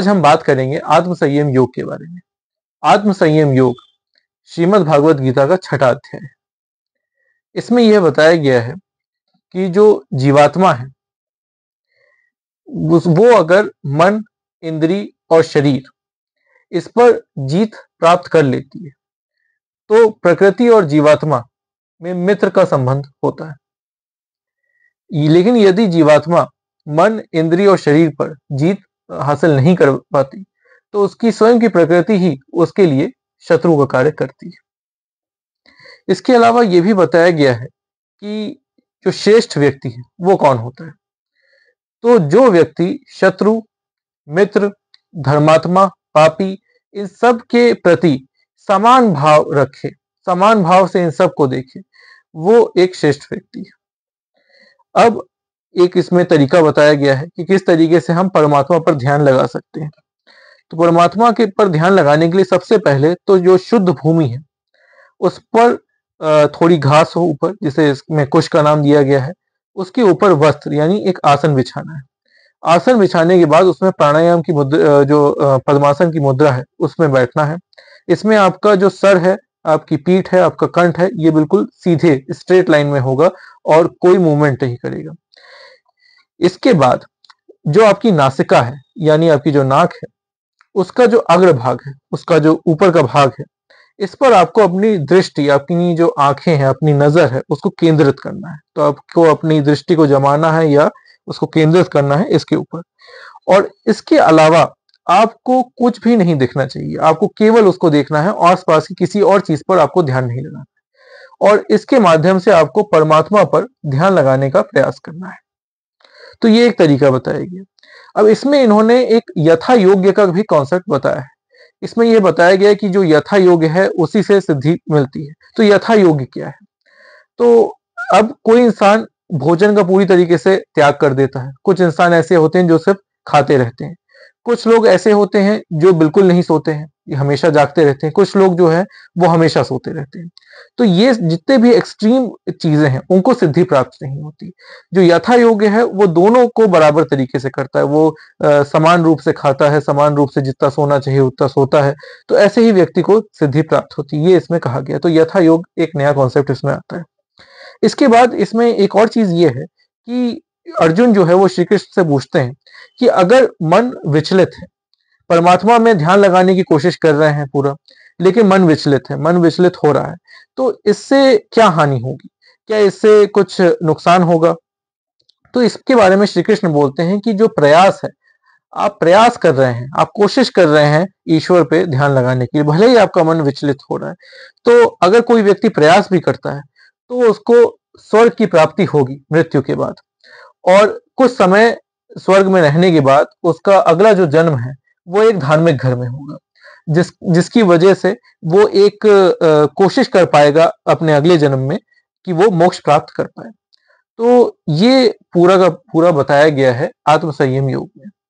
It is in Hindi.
आज हम बात करेंगे आत्मसंयम योग के बारे में आत्मसंयम योग श्रीमद भागवत गीता का छठा अध्याय है इसमें यह बताया गया है कि जो जीवात्मा है वो अगर मन इंद्री और शरीर इस पर जीत प्राप्त कर लेती है तो प्रकृति और जीवात्मा में मित्र का संबंध होता है लेकिन यदि जीवात्मा मन इंद्री और शरीर पर जीत हासिल नहीं कर पाती तो उसकी स्वयं की प्रकृति ही उसके लिए शत्रु का कार्य करती है इसके अलावा यह भी बताया गया है कि जो श्रेष्ठ व्यक्ति है वो कौन होता है तो जो व्यक्ति शत्रु मित्र धर्मात्मा पापी इन सब के प्रति समान भाव रखे समान भाव से इन सब को देखे वो एक श्रेष्ठ व्यक्ति है अब एक इसमें तरीका बताया गया है कि किस तरीके से हम परमात्मा पर ध्यान लगा सकते हैं तो परमात्मा के पर ध्यान लगाने के लिए सबसे पहले तो जो शुद्ध भूमि है उस पर थोड़ी घास हो ऊपर जिसे इसमें कुश का नाम दिया गया है उसके ऊपर वस्त्र यानी एक आसन बिछाना है आसन बिछाने के बाद उसमें प्राणायाम की मुद्रा जो पद्मासन की मुद्रा है उसमें बैठना है इसमें आपका जो सर है आपकी पीठ है आपका कंठ है ये बिल्कुल सीधे स्ट्रेट लाइन में होगा और कोई मूवमेंट नहीं करेगा इसके बाद जो आपकी नासिका है यानी आपकी जो नाक है उसका जो अग्र भाग है उसका जो ऊपर का भाग है इस पर आपको अपनी दृष्टि अपनी जो आंखें हैं अपनी नजर है उसको केंद्रित करना है तो आपको अपनी दृष्टि को जमाना है या उसको केंद्रित करना है इसके ऊपर और इसके अलावा आपको कुछ भी नहीं देखना चाहिए आपको केवल उसको देखना है आसपास की किसी और चीज पर आपको ध्यान नहीं लगाना और इसके माध्यम से आपको परमात्मा पर ध्यान लगाने का प्रयास करना है तो ये एक तरीका बताया गया अब इसमें इन्होंने एक यथा योग्य का भी कॉन्सेप्ट बताया है इसमें यह बताया गया कि जो यथा योग्य है उसी से सिद्धि मिलती है तो यथा योग्य क्या है तो अब कोई इंसान भोजन का पूरी तरीके से त्याग कर देता है कुछ इंसान ऐसे होते हैं जो सिर्फ खाते रहते हैं कुछ लोग ऐसे होते हैं जो बिल्कुल नहीं सोते हैं ये हमेशा जागते रहते हैं कुछ लोग जो है वो हमेशा सोते रहते हैं तो ये जितने भी एक्सट्रीम चीजें हैं उनको सिद्धि प्राप्त नहीं होती जो यथा योग्य है वो दोनों को बराबर तरीके से करता है वो आ, समान रूप से खाता है समान रूप से जितना सोना चाहिए उतना सोता है तो ऐसे ही व्यक्ति को सिद्धि प्राप्त होती है ये इसमें कहा गया तो यथा योग एक नया कॉन्सेप्ट इसमें आता है इसके बाद इसमें एक और चीज ये है कि अर्जुन जो है वो श्री कृष्ण से पूछते हैं कि अगर मन विचलित है परमात्मा में ध्यान लगाने की कोशिश कर रहे हैं पूरा लेकिन मन विचलित है मन विचलित हो रहा है तो इससे क्या हानि होगी क्या इससे कुछ नुकसान होगा तो इसके बारे में श्री कृष्ण बोलते हैं कि जो प्रयास है आप प्रयास कर रहे हैं आप कोशिश कर रहे हैं ईश्वर पे ध्यान लगाने के लिए भले ही आपका मन विचलित हो रहा है तो अगर कोई व्यक्ति प्रयास भी करता है तो उसको स्वर्ग की प्राप्ति होगी मृत्यु के बाद और कुछ समय स्वर्ग में रहने के बाद उसका अगला जो जन्म है वो एक धार्मिक घर में होगा जिस जिसकी वजह से वो एक आ, कोशिश कर पाएगा अपने अगले जन्म में कि वो मोक्ष प्राप्त कर पाए तो ये पूरा का पूरा बताया गया है आत्मसंयम योग में